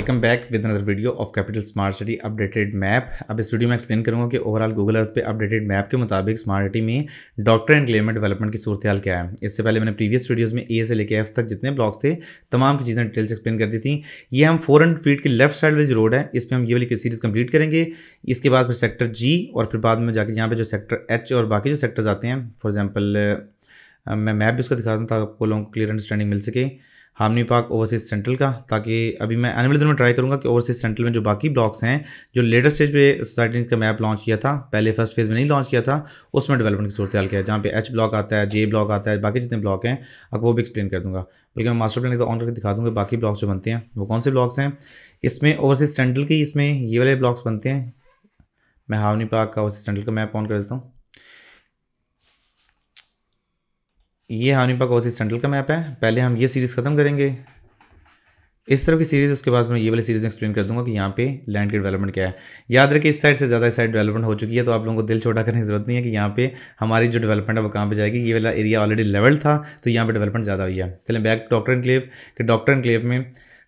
welcome back with another video of Capital Smart City updated map अब इस video में explain करूंगा कि ओवरऑल गूगल अर्थ पे अपडेटेड मैप के मुताबिक स्मार्ट सिटी में डॉक्टर एंड ग्लेमर डेवलपमेंट की सूरत हाल क्या है इससे पहले मैंने प्रीवियस वीडियोज़ में ए से लेकर एफ तक जितने ब्लॉग्स थे तमाम की चीज़ें डिटेल्स एक्सप्लेन कर दी थी ये हम फोर हंड्रेड फीट की लेफ्ट साइड वाली रोड है इस पर हम ये वाली सीरीज़ कंप्लीट करेंगे इसके बाद फिर सेक्टर जी और फिर बाद में जाकर यहाँ पर जो सेक्टर एच और बाकी जो सेक्टर्स आते हैं फॉर एग्जाम्पल मैं मैप भी उसका दिखाता हूँ ताकि आपको लोगों को क्लियर अंडरस्टैंडिंग मिल सके हामनी पार्क ओवरसीज सेंट्रल का ताकि अभी मैं आने वाले में ट्राई करूँगा कि ओवरसीज सेंट्रल में जो बाकी ब्लॉक्स हैं जो लेटेस्ट स्टेज पे सोसाइटी का मैप लॉन्च किया था पहले फर्स्ट फेज़ में नहीं लॉन्च किया था उसमें डेवलपमेंट की सूरत हाल किया जहाँ पे एच ब्लॉक आता है जे ब्लॉक आता है बाकी जितने ब्लॉक हैं अब वो भी एक्सप्लेन कर दूँगा बल्कि मैं मास्टर प्लान ऑन करके दिखा दूँगा बाकी ब्लॉक्स जो बनते हैं वो कौन से ब्लॉक्स हैं इसमें ओवरसीज सेंट्रल की इसमें ये वाले ब्लॉक्स बनते हैं मैं हावनी पार्क का ओवरसीज सेंट्रल का मैप ऑन कर देता हूँ ये हानिपा कोसी सेंट्रल का मैप है पहले हम ये सीरीज़ ख़त्म करेंगे इस तरह की सीरीज़ उसके बाद मैं ये वाली सीरीज़ एक्सप्लेन कर दूंगा कि यहाँ पे लैंड की डेवलपमेंट क्या है याद रखिए इस साइड से ज़्यादा इस साइड डेवलपमेंट हो चुकी है तो आप लोगों को दिल छोटा करने की ज़रूरत नहीं है कि यहाँ पे हमारी जो डेवलपमेंट है वो कहाँ पे जाएगी ये वाला एरिया ऑलरेडी लेवल था तो यहाँ पर डेवलपमेंट ज़्यादा हुई है चलें बैक डॉक्टर एनक्लेव के डॉक्टर क्लेव में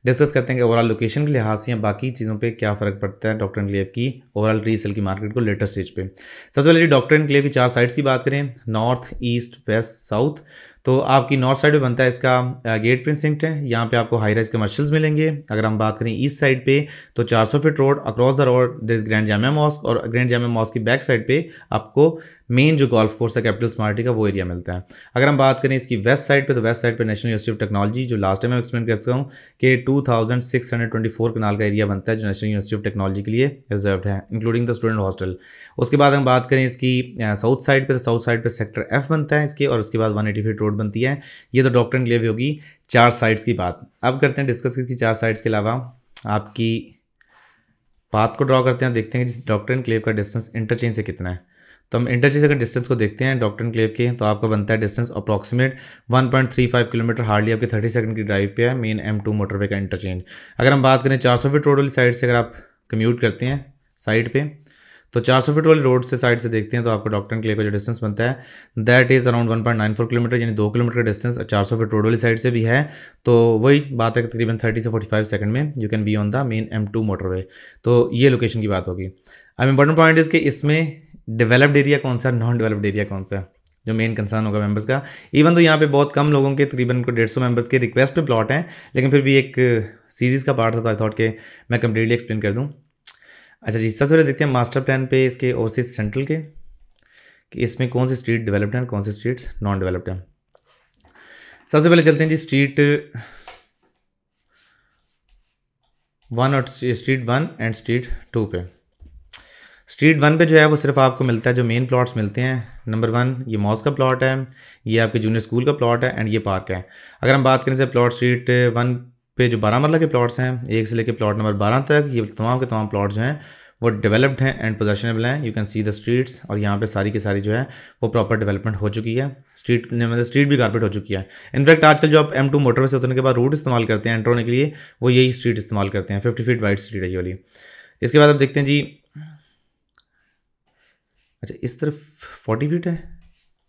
डिस्कस करते हैं कि ओवरऑल लोकेशन के लिहाज से या बाकी चीज़ों पर क्या फ़र्क पड़ता है डॉक्टर एनक्लेव की ओवरऑल रीसेल की मार्केट को लेटेस्ट स्टेज पर सबसे पहले डॉक्टर एनक्लेव की चार साइड्स की बात करें नॉर्थ ईस्ट वेस्ट साउथ तो आपकी नॉर्थ साइड पे बनता है इसका गेट प्रिंसिंक्ट है यहाँ पे आपको हाई राइज कमर्शियल्स मिलेंगे अगर हम बात करें ईस्ट साइड पे तो 400 feet road across the road there is grand Jamia mosque और ग्रैंड जामिया मॉस्क की बैक साइड पे आपको मेन जो गोल्फ कोर्स है कैपिटल स्मार्टी का वो एरिया मिलता है अगर हम बात करें इसकी वेस्ट साइड पे तो वेस्ट साइड पे नेशनल यूनिवर्सिटी ऑफ टेक्नोलॉजी जो लास्ट टाइम मैं एक्सप्लेन कर चुका हूँ कि 2624 कनाल का एरिया बनता है जो नेशनल यूनिवर्सिटी ऑफ टेक्नोलॉजी के लिए रिजर्व है इंक्लूडिंग द स्टूडेंट हॉस्टल उसके बाद हम बात करें इसकी साउथ साइड पर तो साउथ साइड पर सेक्टर एफ बनता है इसके और उसके बाद वन फीट रोड रोड बनती है ये तो डॉक्टर के लिए भी होगी चार साइड्स की बात अब करते हैं डिस्कस इसकी चार साइड्स के अलावा आपकी पाथ को ड्रॉ करते हैं देखते हैं जिस डॉक्टर एंड क्लेव का डिस्टेंस इंटरचेंज से कितना है तो हम इंटरचेंज अगर डिस्टेंस को देखते हैं डॉक्टर एंड क्लेव के तो आपका बनता है डिस्टेंस अप्रॉक्सीमेट 1.35 किलोमीटर हार्डली आपके 30 सेकंड की ड्राइव पे है मेन एम टू मोटरवे का इंटरचेंज अगर हम बात करें चार सौ फीट रोड वाली साइड से अगर आप कम्यूट करते हैं साइड पर तो 400 फीट वाली रोड से साइड से देखते हैं तो आपको डॉक्टर क्ले का जो डिस्टेंस बनता है दैट इज़ अराउंड 1.94 किलोमीटर यानी दो किलोमीटर का डिस्टेंस 400 फीट रोड वाली साइड से भी है तो वही बात है तकरीबन 30 से 45 सेकंड में you can be on the main M two motorway तो ये लोकेशन की बात होगी अब इंपॉर्टेंट पॉइंट इज के इसमें डेवलप्ड एरिया कौन सा नॉन डेवलप्ड एरिया कौन सा जो मेन कंसर्न होगा मेंबर्स का इवन तो यहाँ पे बहुत कम लोगों के तकरीबन को डेढ़ सौ मेम्बर्स के रिक्वेस्ट पे प्लॉट हैं लेकिन फिर भी एक सीरीज़ का पार्ट था आई थॉट के मैं कम्प्लीटली एक्सप्लेन कर दूँ अच्छा जी सबसे पहले देखते हैं मास्टर प्लान पे इसके ओवरसीज सेंट्रल के कि इसमें कौन सी स्ट्रीट डेवलप्ड हैं कौन सी स्ट्रीट्स नॉन डेवलप्ड हैं सबसे पहले चलते हैं जी स्ट्रीट वन और street one and street two पे स्ट्रीट वन पे जो है वो सिर्फ आपको मिलता है जो मेन प्लॉट्स मिलते हैं नंबर वन ये मॉस का प्लॉट है ये आपके जूनियर स्कूल का प्लॉट है एंड ये पार्क है अगर हम बात करें जैसे प्लॉट स्ट्रीट वन पे जो बारह मरला के प्लॉट्स हैं एक से लेकर प्लॉट नंबर बारह तक ये तमाम के तमाम प्लॉट जो हैं वो डेवलप्ड हैं एंड पोजेशनेबल हैं you can see the streets और यहाँ पे सारी की सारी जो है वो प्रॉपर डेवलपमेंट हो चुकी है स्ट्रीट मतलब स्ट्रीट भी कारपेट हो चुकी है इनफैक्ट आजकल जो आप एम टू मोटरवे से उतरने के बाद रूट इस्तेमाल करते हैं एंटर होने के लिए वो यही स्ट्रीट इस्तेमाल करते हैं फिफ्टी फीट वाइड स्ट्रीट है ये वाली इसके बाद आप देखते हैं जी अच्छा इस तरफ फोर्टी फीट है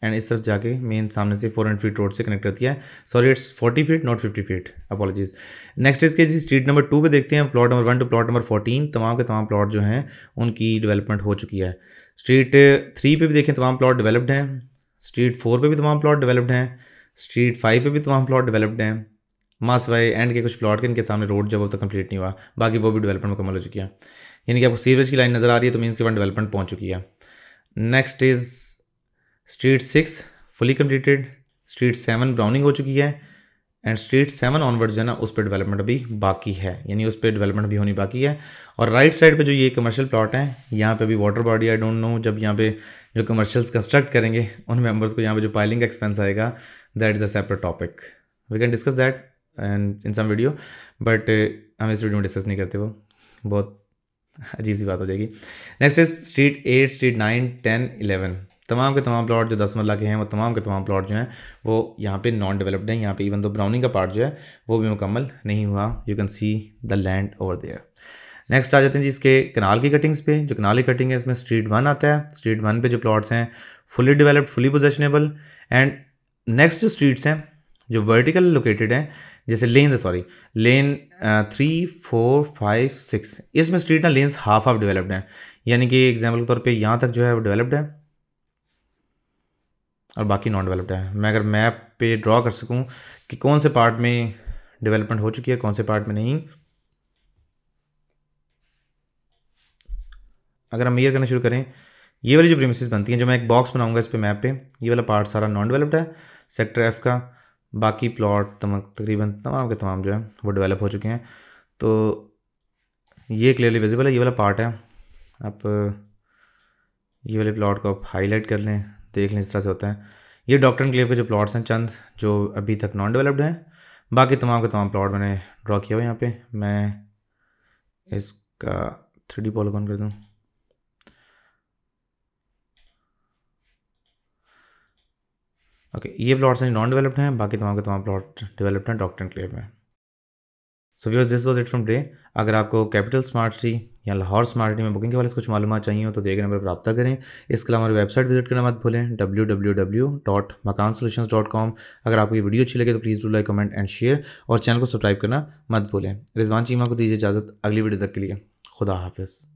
एंड इस तरफ जाके मेन सामने से फोर हंड्रेड फीट रोड से कनेक्ट करती है sorry it's forty feet not fifty feet apologies next इसके जी स्ट्रीट नंबर टू पे देखते हैं plot number one two plot number fourteen तमाम के तमाम प्लॉट जो हैं उनकी डेवलपमेंट हो चुकी है स्ट्रीट थ्री पे भी देखें तमाम प्लॉट डेवलप्ड हैं स्ट्रीट फोर पर भी तमाम प्लॉट डेवलप्ड हैं स्ट्रीट फाइव पर भी तमाम प्लॉट डेवलप्ड हैं मास वाई एंड के कुछ प्लॉट के इनके सामने रोड जब अब तक कंप्लीट नहीं हुआ बाकी वो भी डेवलपमेंट मुकम्मल हो चुकी है यानी कि आपको सीवरेज की लाइन नज़र आ रही है तो मीनस के वन डेवलपमेंट पहुंच चुकी है next is street six fully completed street seven browning हो चुकी है एंड स्ट्रीट सेवन ऑनवर्ड जो है ना उस पर डेवलपमेंट अभी बाकी है यानी उस पर डेवलपमेंट भी होनी बाकी है और राइट साइड पे जो ये कमर्शियल प्लॉट हैं यहाँ पे भी water body I don't know जब यहाँ पे जो कमर्शियल्स कंस्ट्रक्ट करेंगे उन मेंबर्स को यहाँ पे जो पाइलिंग का एक्सपेंस आएगा that is a separate topic we can discuss that and in some video but हम इस वीडियो में डिस्कस नहीं करते वो बहुत अजीब सी बात हो जाएगी next is street eight street nine ten eleven तमाम के तमाम प्लॉट जो दस मरला के हैं वो तमाम के तमाम प्लॉट जो हैं वो यहाँ पे नॉन डेवलप्ड हैं यहाँ पे इवन दो ब्राउनिंग का पार्ट जो है वो भी मुकम्मल नहीं हुआ you can see the land over there next आ जाते हैं जी इसके कनाल की कटिंग्स पे जो कनाल की कटिंग है इसमें स्ट्रीट वन आता है स्ट्रीट वन पे जो प्लॉट्स हैं fully developed fully possessionable and next जो स्ट्रीट्स हैं जो वर्टिकल लोकेटेड हैं जैसे lane sorry lane three four five six इसमें स्ट्रीट ना लेंस हाफ हाफ डेवलप्ड हैं यानी कि एग्जाम्पल के तौर पर यहाँ तक जो है वो डेवलप्ड है और बाकी नॉन डेवलप्ड है मैं अगर मैप पे ड्रॉ कर सकूँ कि कौन से पार्ट में डेवलपमेंट हो चुकी है कौन से पार्ट में नहीं अगर हम ईयर करना शुरू करें ये वाली जो प्रीमिसेस बनती हैं जो मैं एक बॉक्स बनाऊंगा इस पर मैप पे ये वाला पार्ट सारा नॉन डेवलप्ड है सेक्टर एफ का बाकी प्लॉट तकरीबन तमाम के तमाम जो है वो डेवलप हो चुके हैं तो ये क्लियरली विजिबल है ये वाला पार्ट है आप ये वाले प्लॉट को आप हाईलाइट कर लें देख लें इस तरह से होता है ये डॉक्टर क्लेव के जो प्लॉट्स हैं चंद जो अभी तक नॉन डेवलप्ड हैं बाकी तमाम के तमाम प्लॉट मैंने ड्रॉ किया हुआ यहाँ पे मैं इसका थ्री डी पॉलोकॉन कर दूँ ओके okay, ये प्लॉट्स हैं नॉन डेवलप्ड हैं बाकी तमाम के तमाम प्लॉट डेवलप्ड हैं डॉक्टर एंड क्लेव में so viewers this was it from day अगर आपको कैपिटल स्मार्ट सी या लाहौर स्मार्ट में बुकिंग के वाले से कुछ मालूम चाहिए हो तो दिए गए नंबर पर रब्ता करें इसके अलावा हमारी वेबसाइट विजिट करना मत भूलें W W W dot Makaan dot अगर आपको ये वीडियो अच्छी लगे तो please do like comment and share और चैनल को सब्सक्राइब करना मत भूलें रिजवान चीमा को दीजिए इजाज़त अगली वीडियो तक के लिए खुदा हाफिज़